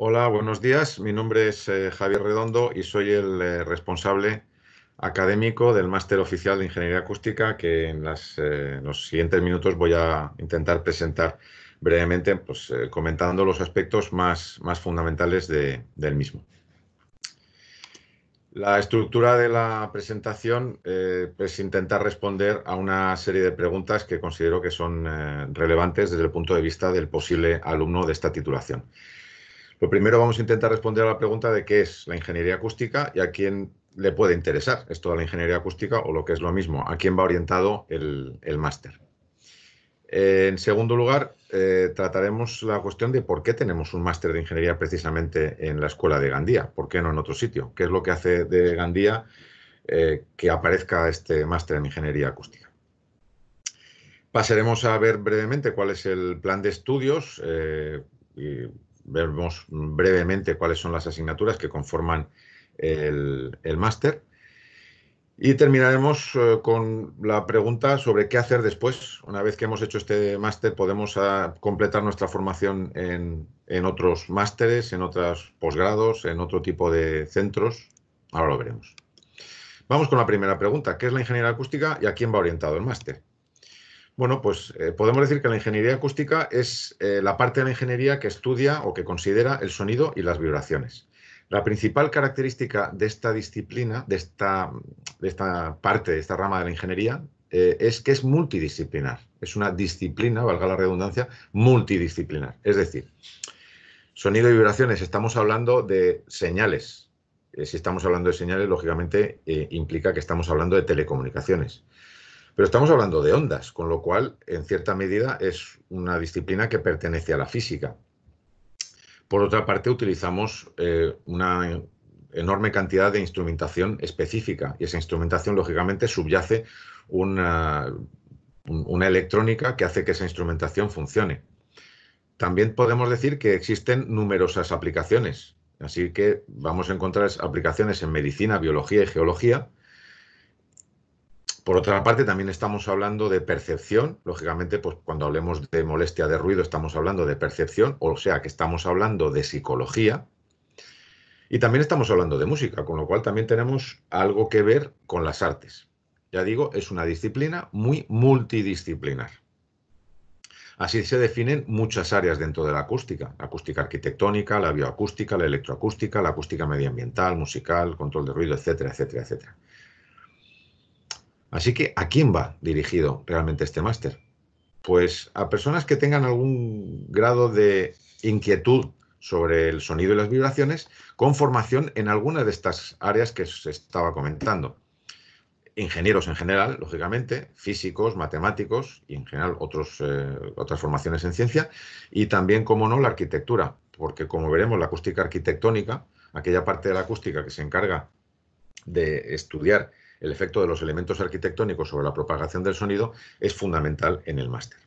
Hola, buenos días. Mi nombre es eh, Javier Redondo y soy el eh, responsable académico del Máster Oficial de Ingeniería Acústica que en, eh, los siguientes minutos voy a intentar presentar brevemente, pues, comentando los aspectos más, fundamentales del mismo. La estructura de la presentación es intentar responder a una serie de preguntas que considero que son relevantes desde el punto de vista del posible alumno de esta titulación. Lo pues primero vamos a intentar responder a la pregunta de qué es la ingeniería acústica y a quién le puede interesar esto de la ingeniería acústica o lo que es lo mismo, a quién va orientado el, máster. Eh, en segundo lugar, eh, trataremos la cuestión de por qué tenemos un máster de ingeniería precisamente en la escuela de Gandía, por qué no en otro sitio, qué es lo que hace de Gandía eh, que aparezca este máster en ingeniería acústica. Pasaremos a ver brevemente cuál es el plan de estudios, y Veremos brevemente cuáles son las asignaturas que conforman el, máster. Y terminaremos eh, con la pregunta sobre qué hacer después. Una vez que hemos hecho este máster, podemos ah, completar nuestra formación en, en otros másteres, en otros posgrados, en otro tipo de centros. Ahora lo veremos. Vamos con la primera pregunta. ¿Qué es la ingeniería acústica y a quién va orientado el máster? Bueno, pues eh, podemos decir que la ingeniería acústica es eh, la parte de la ingeniería que estudia o que considera el sonido y las vibraciones. La principal característica de esta disciplina, de esta, parte, de esta rama de la ingeniería, eh, es que es multidisciplinar. Es una disciplina, valga la redundancia, multidisciplinar. Es decir, sonido y vibraciones, estamos hablando de señales. si estamos hablando de señales, lógicamente implica que estamos hablando de telecomunicaciones. Pero estamos hablando de ondas, con lo cual, en cierta medida, es una disciplina que pertenece a la física. Por otra parte, utilizamos eh, una enorme cantidad de instrumentación específica y esa instrumentación, lógicamente, subyace una electrónica que hace que esa instrumentación funcione. También podemos decir que existen numerosas aplicaciones, así que vamos a encontrar aplicaciones en medicina, biología y geología, por otra parte, también estamos hablando de percepción. Lógicamente, pues cuando hablemos de molestia de ruido, estamos hablando de percepción, o sea que estamos hablando de psicología. Y también estamos hablando de música, con lo cual también tenemos algo que ver con las artes. Ya digo, es una disciplina muy multidisciplinar. Así se definen muchas áreas dentro de la acústica. acústica arquitectónica, la bioacústica, la electroacústica, la acústica medioambiental, musical, control de ruido, etcétera, etcétera, etcétera. Así que, ¿a quién va dirigido realmente este máster? Pues a personas que tengan algún grado de inquietud sobre el sonido y las vibraciones con formación en alguna de estas áreas que os estaba comentando. Ingenieros en general, lógicamente, físicos, matemáticos y en general eh, otras formaciones en ciencia y también, como no, la arquitectura, porque como veremos la acústica arquitectónica, aquella parte de la acústica que se encarga de estudiar el efecto de los elementos arquitectónicos sobre la propagación del sonido es fundamental en el máster.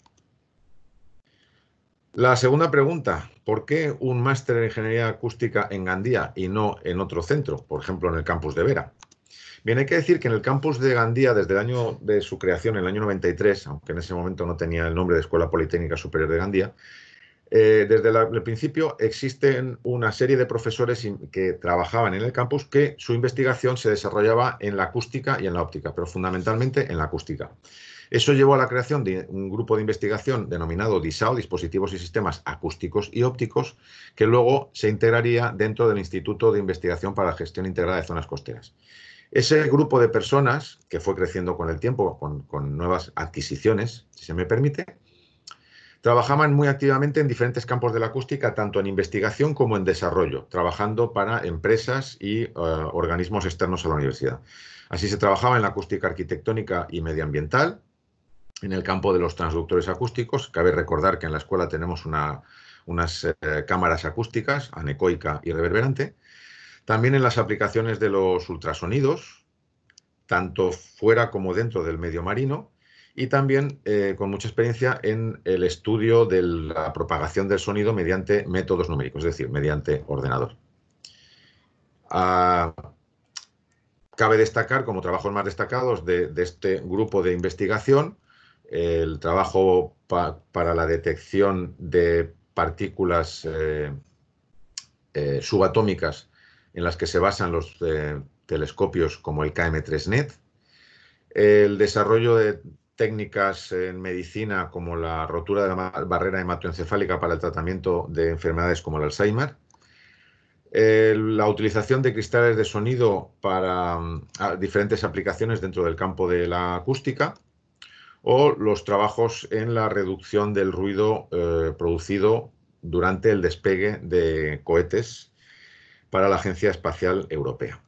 La segunda pregunta, ¿por qué un máster en ingeniería acústica en Gandía y no en otro centro, por ejemplo en el campus de Vera? Bien, hay que decir que en el campus de Gandía, desde el año de su creación, en el año 93, aunque en ese momento no tenía el nombre de Escuela Politécnica Superior de Gandía, eh, desde el principio existen una serie de profesores que trabajaban en el campus que su investigación se desarrollaba en la acústica y en la óptica, pero fundamentalmente en la acústica. Eso llevó a la creación de un grupo de investigación denominado DISAO, Dispositivos y Sistemas Acústicos y Ópticos, que luego se integraría dentro del Instituto de Investigación para la Gestión Integrada de Zonas Costeras. Ese grupo de personas, que fue creciendo con el tiempo, con nuevas adquisiciones, si se me permite, Trabajaban muy activamente en diferentes campos de la acústica, tanto en investigación como en desarrollo, trabajando para empresas y eh, organismos externos a la universidad. Así se trabajaba en la acústica arquitectónica y medioambiental, en el campo de los transductores acústicos. Cabe recordar que en la escuela tenemos unas eh, cámaras acústicas, anecoica y reverberante. También en las aplicaciones de los ultrasonidos, tanto fuera como dentro del medio marino, y también eh, con mucha experiencia en el estudio de la propagación del sonido mediante métodos numéricos, es decir, mediante ordenador. Ah, cabe destacar como trabajos más destacados de, este grupo de investigación el trabajo para la detección de partículas eh, eh, subatómicas en las que se basan los telescopios como el KM3NET, el desarrollo de técnicas en medicina como la rotura de la barrera hematoencefálica para el tratamiento de enfermedades como el Alzheimer, eh, la utilización de cristales de sonido para mm, diferentes aplicaciones dentro del campo de la acústica o los trabajos en la reducción del ruido eh, producido durante el despegue de cohetes para la Agencia Espacial Europea.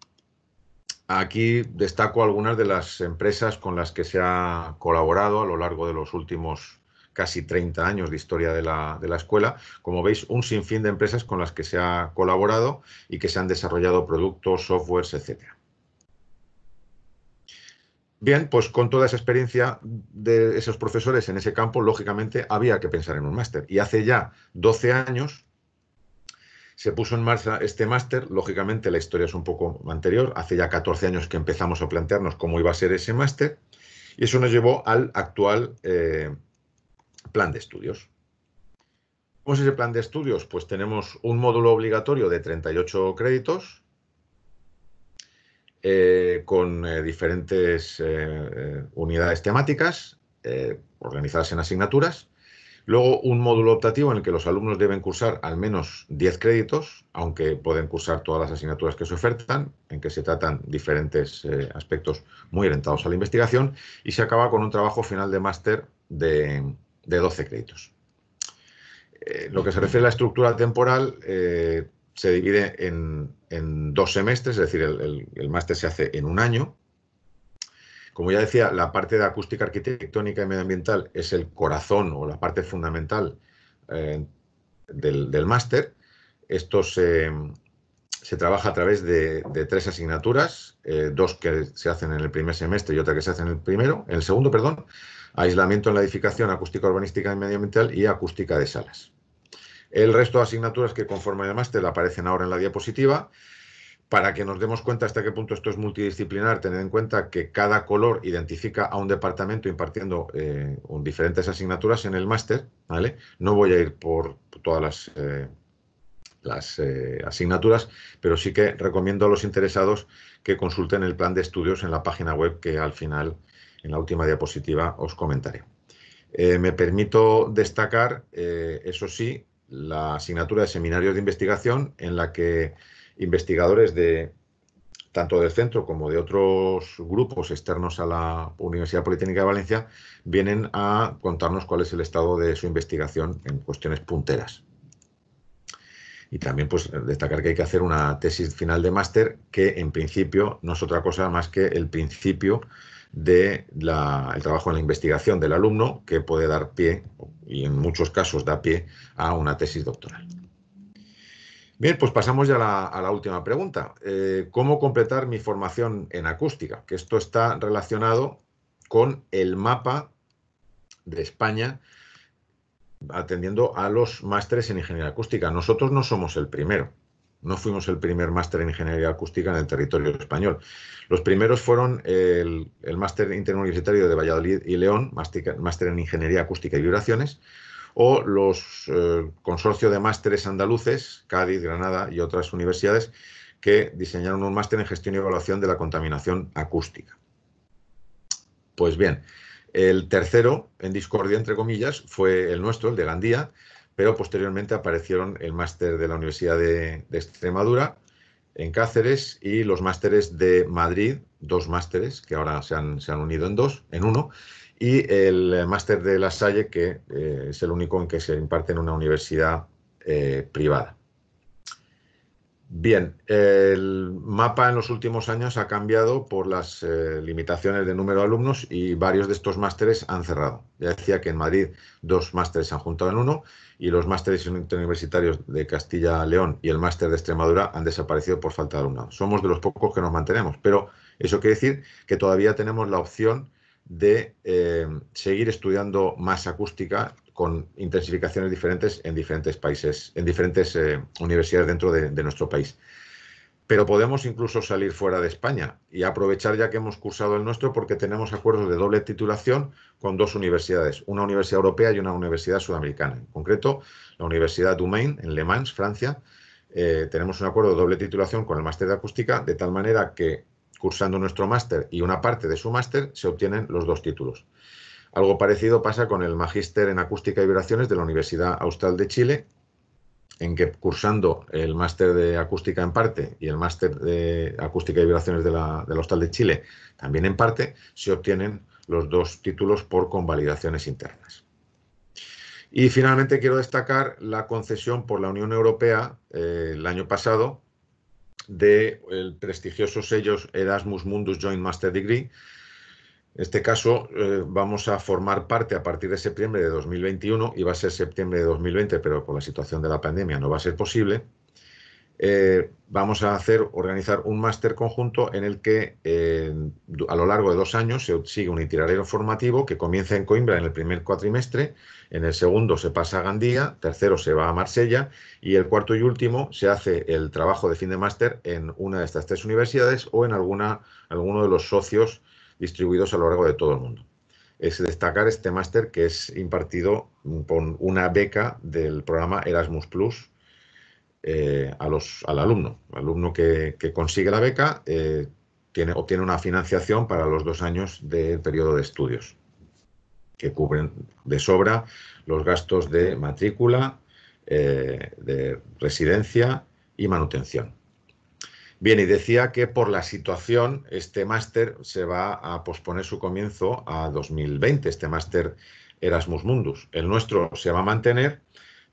Aquí destaco algunas de las empresas con las que se ha colaborado a lo largo de los últimos casi 30 años de historia de la, de la, escuela. Como veis, un sinfín de empresas con las que se ha colaborado y que se han desarrollado productos, softwares, etc. Bien, pues con toda esa experiencia de esos profesores en ese campo, lógicamente había que pensar en un máster. Y hace ya 12 años se puso en marcha este máster, lógicamente la historia es un poco anterior, hace ya 14 años que empezamos a plantearnos cómo iba a ser ese máster, y eso nos llevó al actual eh, plan de estudios. ¿Cómo es ese plan de estudios? Pues tenemos un módulo obligatorio de 38 créditos, eh, con eh, diferentes unidades temáticas organizadas en asignaturas. Luego, un módulo optativo en el que los alumnos deben cursar al menos 10 créditos, aunque pueden cursar todas las asignaturas que se ofertan, en que se tratan diferentes eh, aspectos muy orientados a la investigación, y se acaba con un trabajo final de máster de, de 12 créditos. Eh, lo que se refiere a la estructura temporal eh, se divide en, dos semestres, es decir, el máster se hace en un año, como ya decía, la parte de acústica arquitectónica y medioambiental es el corazón o la parte fundamental eh, del, máster. Esto se, trabaja a través de, tres asignaturas, eh, dos que se hacen en el primer semestre y otra que se hace en el primero, el segundo, perdón, aislamiento en la edificación, acústica urbanística y medioambiental y acústica de salas. El resto de asignaturas que conforman el máster aparecen ahora en la diapositiva para que nos demos cuenta hasta qué punto esto es multidisciplinar, tened en cuenta que cada color identifica a un departamento impartiendo eh, diferentes asignaturas en el máster, ¿vale? No voy a ir por todas las, eh, las eh, asignaturas, pero sí que recomiendo a los interesados que consulten el plan de estudios en la página web que al final, en la última diapositiva, os comentaré. me permito destacar, eso sí, la asignatura de seminarios de investigación en la que investigadores de tanto del centro como de otros grupos externos a la Universidad Politécnica de Valencia, vienen a contarnos cuál es el estado de su investigación en cuestiones punteras. Y también pues, destacar que hay que hacer una tesis final de máster que en principio no es otra cosa más que el principio del trabajo en la investigación del alumno que puede dar pie, y en muchos casos da pie, a una tesis doctoral. Bien, pues pasamos ya a la, última pregunta. Eh, ¿Cómo completar mi formación en acústica? Que esto está relacionado con el mapa de España atendiendo a los másteres en ingeniería acústica. Nosotros no somos el primero. No fuimos el primer máster en ingeniería acústica en el territorio español. Los primeros fueron el, el máster interuniversitario de Valladolid y León, máster en ingeniería acústica y vibraciones, o los eh, Consorcio consorcios de másteres andaluces, Cádiz, Granada y otras universidades, que diseñaron un máster en gestión y evaluación de la contaminación acústica. Pues bien, el tercero, en discordia entre comillas, fue el nuestro, el de Gandía, pero posteriormente aparecieron el máster de la Universidad de, de Extremadura, en Cáceres y los másteres de Madrid, dos másteres que ahora se han, se han unido en dos, en uno, y el máster de La Salle, que eh, es el único en que se imparte en una universidad eh, privada. Bien, el mapa en los últimos años ha cambiado por las eh, limitaciones de número de alumnos y varios de estos másteres han cerrado. Ya decía que en Madrid dos másteres se han juntado en uno y los másteres universitarios de Castilla-León y el máster de Extremadura han desaparecido por falta de alumnos. Somos de los pocos que nos mantenemos, pero eso quiere decir que todavía tenemos la opción de eh, seguir estudiando más acústica con intensificaciones diferentes en diferentes países, en diferentes eh, universidades dentro de, nuestro país. Pero podemos incluso salir fuera de España y aprovechar ya que hemos cursado el nuestro porque tenemos acuerdos de doble titulación con dos universidades, una universidad europea y una universidad sudamericana. En concreto, la Universidad du Maine, en Le Mans, Francia, eh, tenemos un acuerdo de doble titulación con el máster de acústica, de tal manera que cursando nuestro máster y una parte de su máster se obtienen los dos títulos. Algo parecido pasa con el Magíster en Acústica y Vibraciones de la Universidad Austral de Chile, en que cursando el máster de acústica en parte y el máster de acústica y vibraciones de la, de de Chile también en parte, se obtienen los dos títulos por convalidaciones internas. Y finalmente quiero destacar la concesión por la Unión Europea eh, el año pasado del el prestigioso sello Erasmus Mundus Joint Master Degree, este caso eh, vamos a formar parte a partir de septiembre de 2021, va a ser septiembre de 2020, pero por la situación de la pandemia no va a ser posible. Eh, vamos a hacer, organizar un máster conjunto en el que a lo largo de dos años se sigue un itinerario formativo que comienza en Coimbra en el primer cuatrimestre, en el segundo se pasa a Gandía, tercero se va a Marsella y el cuarto y último se hace el trabajo de fin de máster en una de estas tres universidades o en alguna, alguno de los socios distribuidos a lo largo de todo el mundo. Es destacar este máster que es impartido con una beca del programa Erasmus Plus eh, a los, al alumno. El alumno que, consigue la beca eh, tiene, obtiene una financiación para los dos años de periodo de estudios, que cubren de sobra los gastos de matrícula, eh, de residencia y manutención. Bien, y decía que por la situación este máster se va a posponer su comienzo a 2020, este máster Erasmus Mundus. El nuestro se va a mantener,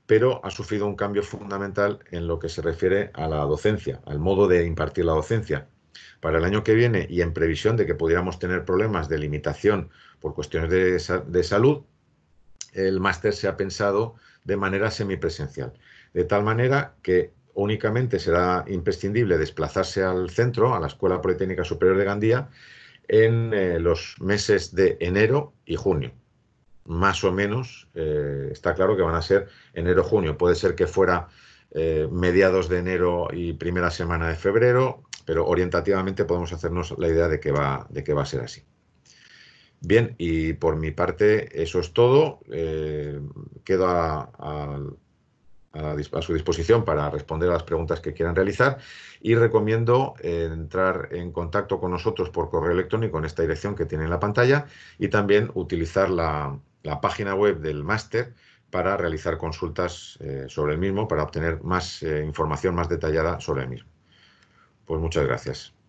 pero ha sufrido un cambio fundamental en lo que se refiere a la docencia, al modo de impartir la docencia. Para el año que viene y en previsión de que pudiéramos tener problemas de limitación por cuestiones de, salud, el máster se ha pensado de manera semipresencial, de tal manera que únicamente será imprescindible desplazarse al centro, a la Escuela Politécnica Superior de Gandía, en eh, los meses de enero y junio. Más o menos eh, está claro que van a ser enero-junio. Puede ser que fuera eh, mediados de enero y primera semana de febrero, pero orientativamente podemos hacernos la idea de que va, de que va a ser así. Bien, y por mi parte eso es todo. quedo al a, su disposición para responder a las preguntas que quieran realizar y recomiendo eh, entrar en contacto con nosotros por correo electrónico en esta dirección que tiene en la pantalla y también utilizar la, página web del máster para realizar consultas eh, sobre el mismo, para obtener más eh, información más detallada sobre el mismo. Pues muchas gracias.